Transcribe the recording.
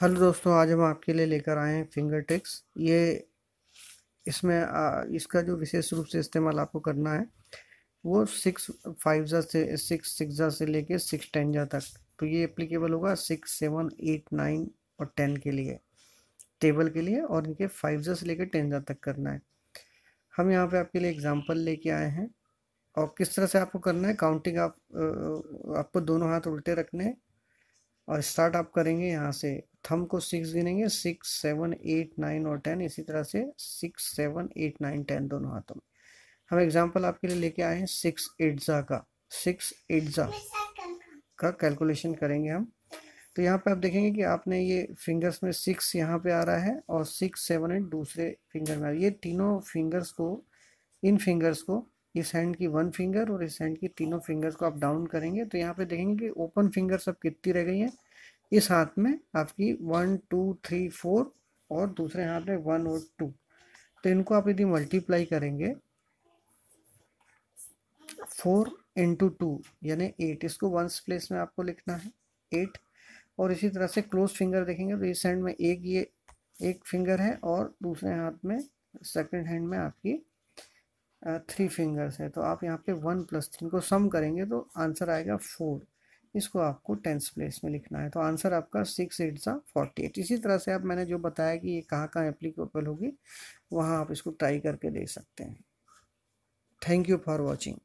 hello दोस्तों आज हम आपके लिए लेकर आए हैं फिंगर टिक्स ये इसमें इसका जो विशेष रूप से इस्तेमाल आपको करना है वो सिक्स फाइव जा से सिक्स सिक्स जा से लेके सिक्स टेन जा तक तो ये एप्लीकेबल होगा सिक्स सेवन एट नाइन और टेन के लिए टेबल के लिए और इनके फाइव जा से लेके टेन जा तक करना है हम यहाँ पे आपके लिए एग्जांपल लेके आए हैं और किस तरह से आपको करना है काउंटिंग आप आपको दोनों हाथ उल्टे रखने हैं और स्टार्ट आप करेंगे यहाँ से थम को सिक्स गिनेंगे सिक्स सेवन एट नाइन और टेन इसी तरह से six seven eight nine ten दोनों हाथों में हम एग्जाम्पल आपके लिए लेके आए हैं सिक्स एट्जा का सिक्स एट्जा का कैलकुलेशन करेंगे हम तो यहाँ पे आप देखेंगे कि आपने ये फिंगर्स में सिक्स यहाँ पे आ रहा है और सिक्स सेवन एट दूसरे फिंगर में आ रहा है ये तीनों फिंगर्स को इन फिंगर्स को इस हैंड की वन फिंगर और इस हैंड की तीनों फिंगर्स को आप डाउन करेंगे तो यहाँ पे देखेंगे कि ओपन फिंगर सब कितनी रह गई हैं इस हाथ में आपकी वन टू थ्री फोर और दूसरे हाथ में वन और टू तो इनको आप यदि मल्टीप्लाई करेंगे फोर इंटू टू यानी एट इसको वंस प्लेस में आपको लिखना है एट और इसी तरह से क्लोज फिंगर देखेंगे तो इस हैंड में एक ये एक फिंगर है और दूसरे हाथ में सेकेंड हैंड में आपकी थ्री फिंगर्स है तो आप यहाँ पे वन प्लस थ्री को सम करेंगे तो आंसर आएगा फोर इसको आपको टेंथ प्लेस में लिखना है तो आंसर आपका सिक्स एट सा फोर्टी एट इसी तरह से आप मैंने जो बताया कि ये कहाँ कहाँ एप्लीकेबल होगी वहाँ आप इसको ट्राई करके देख सकते हैं थैंक यू फॉर वॉचिंग